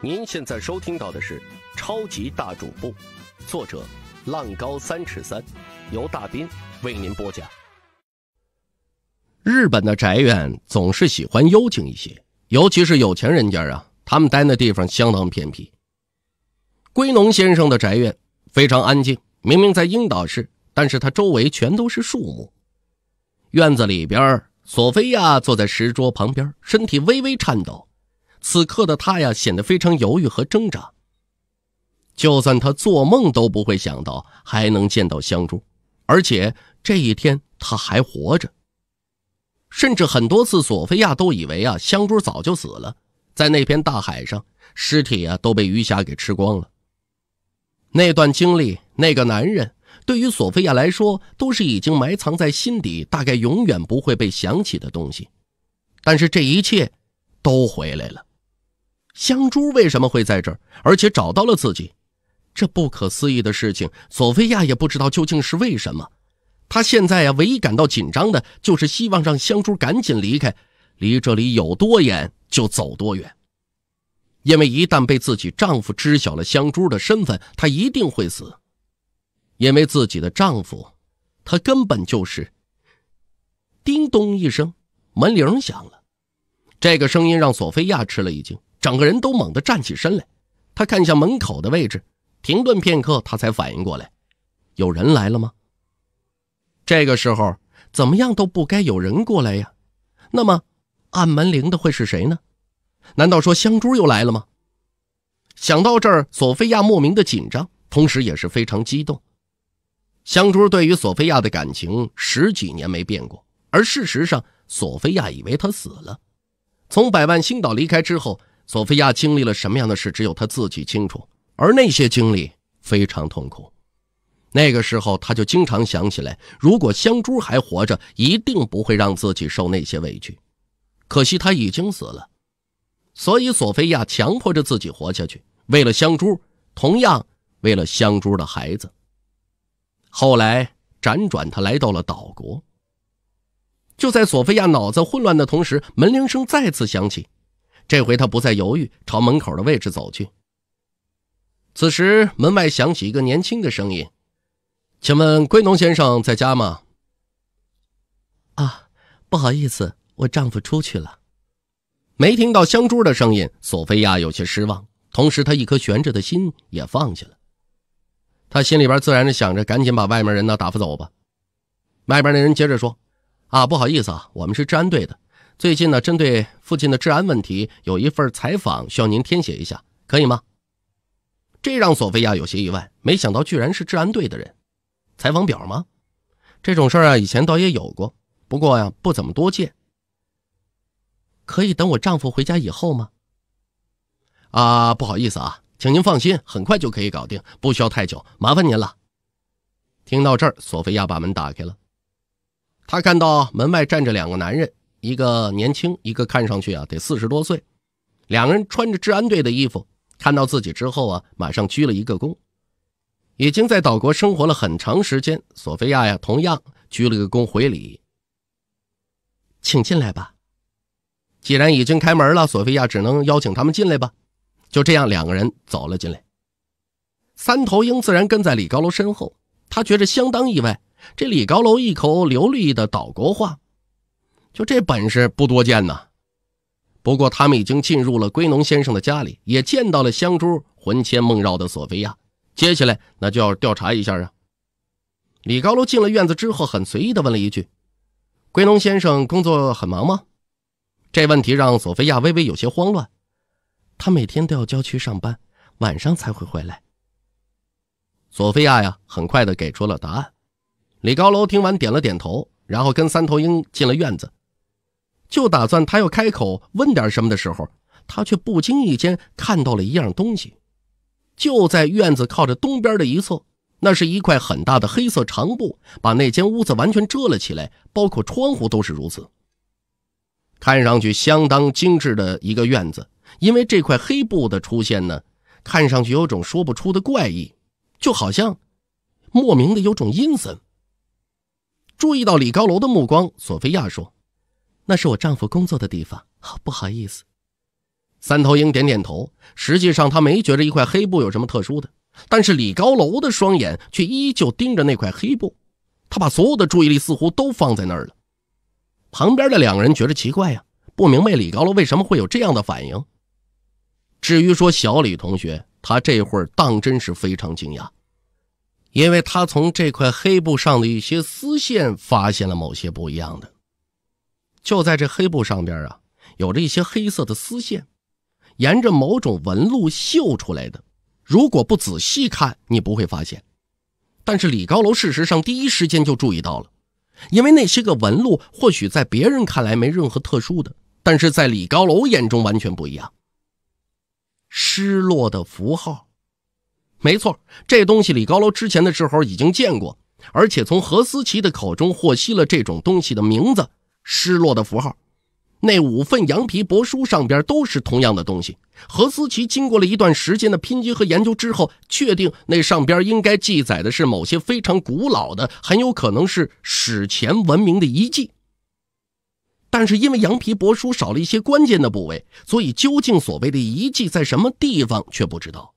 您现在收听到的是《超级大主播》，作者浪高三尺三，由大斌为您播讲。日本的宅院总是喜欢幽静一些，尤其是有钱人家啊，他们待那地方相当偏僻。归农先生的宅院非常安静，明明在樱岛市，但是它周围全都是树木。院子里边，索菲亚坐在石桌旁边，身体微微颤抖。此刻的他呀，显得非常犹豫和挣扎。就算他做梦都不会想到还能见到香珠，而且这一天他还活着。甚至很多次，索菲亚都以为啊，香珠早就死了，在那片大海上，尸体啊都被鱼虾给吃光了。那段经历，那个男人，对于索菲亚来说，都是已经埋藏在心底，大概永远不会被想起的东西。但是这一切，都回来了。香珠为什么会在这儿，而且找到了自己？这不可思议的事情，索菲亚也不知道究竟是为什么。她现在啊，唯一感到紧张的就是希望让香珠赶紧离开，离这里有多远就走多远。因为一旦被自己丈夫知晓了香珠的身份，她一定会死。因为自己的丈夫，他根本就是……叮咚一声，门铃响了。这个声音让索菲亚吃了一惊。整个人都猛地站起身来，他看向门口的位置，停顿片刻，他才反应过来：有人来了吗？这个时候怎么样都不该有人过来呀。那么，按门铃的会是谁呢？难道说香珠又来了吗？想到这儿，索菲亚莫名的紧张，同时也是非常激动。香珠对于索菲亚的感情十几年没变过，而事实上，索菲亚以为他死了。从百万星岛离开之后。索菲亚经历了什么样的事，只有她自己清楚。而那些经历非常痛苦。那个时候，她就经常想起来，如果香珠还活着，一定不会让自己受那些委屈。可惜他已经死了，所以索菲亚强迫着自己活下去，为了香珠，同样为了香珠的孩子。后来辗转，她来到了岛国。就在索菲亚脑子混乱的同时，门铃声再次响起。这回他不再犹豫，朝门口的位置走去。此时门外响起一个年轻的声音：“请问归农先生在家吗？”“啊，不好意思，我丈夫出去了。”没听到香珠的声音，索菲亚有些失望，同时她一颗悬着的心也放下了。她心里边自然的想着赶紧把外面人呢打发走吧。外边那人接着说：“啊，不好意思啊，我们是治安队的。”最近呢，针对附近的治安问题，有一份采访需要您填写一下，可以吗？这让索菲亚有些意外，没想到居然是治安队的人。采访表吗？这种事儿啊，以前倒也有过，不过呀，不怎么多见。可以等我丈夫回家以后吗？啊，不好意思啊，请您放心，很快就可以搞定，不需要太久，麻烦您了。听到这儿，索菲亚把门打开了，她看到门外站着两个男人。一个年轻，一个看上去啊得四十多岁，两个人穿着治安队的衣服，看到自己之后啊，马上鞠了一个躬。已经在岛国生活了很长时间，索菲亚呀，同样鞠了个躬回礼。请进来吧，既然已经开门了，索菲亚只能邀请他们进来吧。就这样，两个人走了进来。三头鹰自然跟在李高楼身后，他觉着相当意外，这李高楼一口流利的岛国话。就这本事不多见呐，不过他们已经进入了归农先生的家里，也见到了香珠魂牵梦绕的索菲亚。接下来那就要调查一下啊！李高楼进了院子之后，很随意的问了一句：“归农先生工作很忙吗？”这问题让索菲亚微微有些慌乱。他每天都要郊区上班，晚上才会回来。索菲亚呀，很快的给出了答案。李高楼听完点了点头，然后跟三头鹰进了院子。就打算他要开口问点什么的时候，他却不经意间看到了一样东西。就在院子靠着东边的一侧，那是一块很大的黑色长布，把那间屋子完全遮了起来，包括窗户都是如此。看上去相当精致的一个院子，因为这块黑布的出现呢，看上去有种说不出的怪异，就好像莫名的有种阴森。注意到李高楼的目光，索菲亚说。那是我丈夫工作的地方。不好意思，三头鹰点点头。实际上，他没觉着一块黑布有什么特殊的，但是李高楼的双眼却依旧盯着那块黑布。他把所有的注意力似乎都放在那儿了。旁边的两个人觉着奇怪呀，不明白李高楼为什么会有这样的反应。至于说小李同学，他这会儿当真是非常惊讶，因为他从这块黑布上的一些丝线发现了某些不一样的。就在这黑布上边啊，有着一些黑色的丝线，沿着某种纹路绣出来的。如果不仔细看，你不会发现。但是李高楼事实上第一时间就注意到了，因为那些个纹路或许在别人看来没任何特殊的，但是在李高楼眼中完全不一样。失落的符号，没错，这东西李高楼之前的时候已经见过，而且从何思琪的口中获悉了这种东西的名字。失落的符号，那五份羊皮帛书上边都是同样的东西。何思琪经过了一段时间的拼接和研究之后，确定那上边应该记载的是某些非常古老的，很有可能是史前文明的遗迹。但是因为羊皮帛书少了一些关键的部位，所以究竟所谓的遗迹在什么地方却不知道。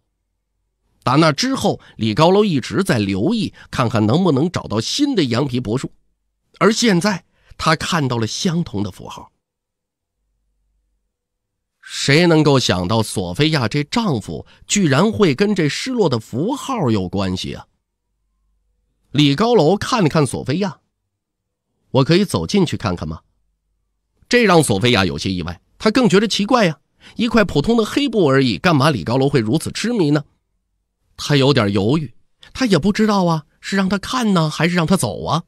打那之后，李高楼一直在留意，看看能不能找到新的羊皮帛书，而现在。他看到了相同的符号。谁能够想到索菲亚这丈夫居然会跟这失落的符号有关系啊？李高楼看了看索菲亚，我可以走进去看看吗？这让索菲亚有些意外，她更觉得奇怪呀。一块普通的黑布而已，干嘛李高楼会如此痴迷呢？他有点犹豫，他也不知道啊，是让他看呢，还是让他走啊？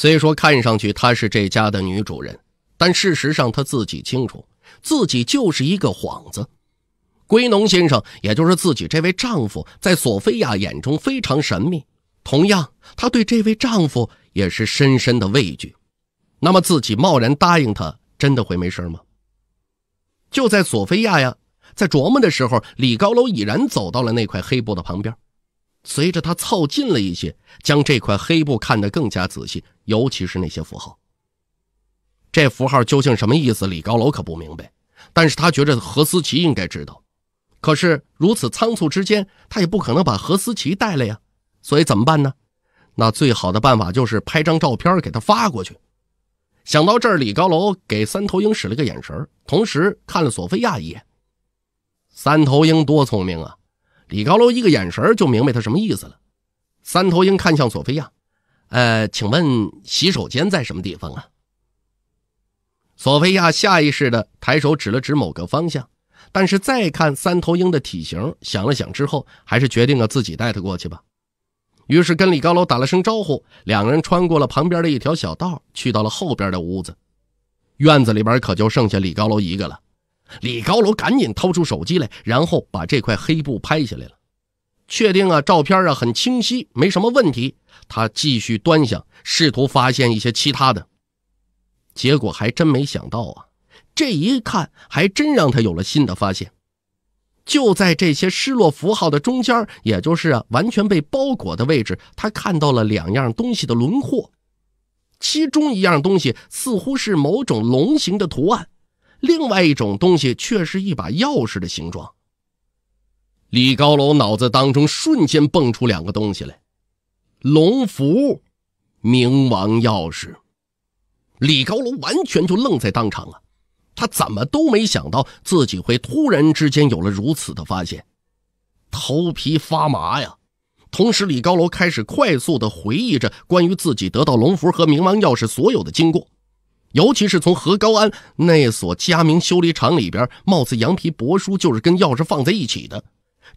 虽说看上去她是这家的女主人，但事实上她自己清楚，自己就是一个幌子。归农先生，也就是自己这位丈夫，在索菲亚眼中非常神秘。同样，她对这位丈夫也是深深的畏惧。那么，自己贸然答应他，真的会没事吗？就在索菲亚呀，在琢磨的时候，李高楼已然走到了那块黑布的旁边。随着他凑近了一些，将这块黑布看得更加仔细，尤其是那些符号。这符号究竟什么意思？李高楼可不明白，但是他觉着何思琪应该知道。可是如此仓促之间，他也不可能把何思琪带来呀。所以怎么办呢？那最好的办法就是拍张照片给他发过去。想到这儿，李高楼给三头鹰使了个眼神，同时看了索菲亚一眼。三头鹰多聪明啊！李高楼一个眼神就明白他什么意思了。三头鹰看向索菲亚，呃，请问洗手间在什么地方啊？索菲亚下意识的抬手指了指某个方向，但是再看三头鹰的体型，想了想之后，还是决定了自己带他过去吧。于是跟李高楼打了声招呼，两个人穿过了旁边的一条小道，去到了后边的屋子。院子里边可就剩下李高楼一个了。李高楼赶紧掏出手机来，然后把这块黑布拍下来了。确定啊，照片啊很清晰，没什么问题。他继续端详，试图发现一些其他的。结果还真没想到啊，这一看还真让他有了新的发现。就在这些失落符号的中间，也就是啊完全被包裹的位置，他看到了两样东西的轮廓。其中一样东西似乎是某种龙形的图案。另外一种东西却是一把钥匙的形状。李高楼脑子当中瞬间蹦出两个东西来：龙符、冥王钥匙。李高楼完全就愣在当场了，他怎么都没想到自己会突然之间有了如此的发现，头皮发麻呀！同时，李高楼开始快速的回忆着关于自己得到龙符和冥王钥匙所有的经过。尤其是从何高安那所佳明修理厂里边，貌似羊皮帛书就是跟钥匙放在一起的。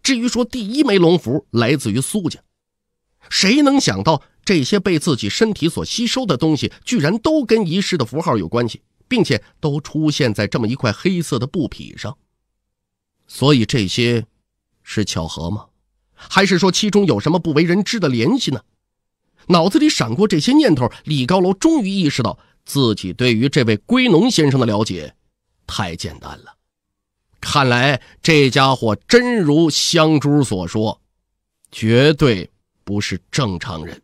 至于说第一枚龙符来自于苏家，谁能想到这些被自己身体所吸收的东西，居然都跟遗失的符号有关系，并且都出现在这么一块黑色的布匹上？所以这些是巧合吗？还是说其中有什么不为人知的联系呢？脑子里闪过这些念头，李高楼终于意识到。自己对于这位归农先生的了解太简单了，看来这家伙真如香珠所说，绝对不是正常人。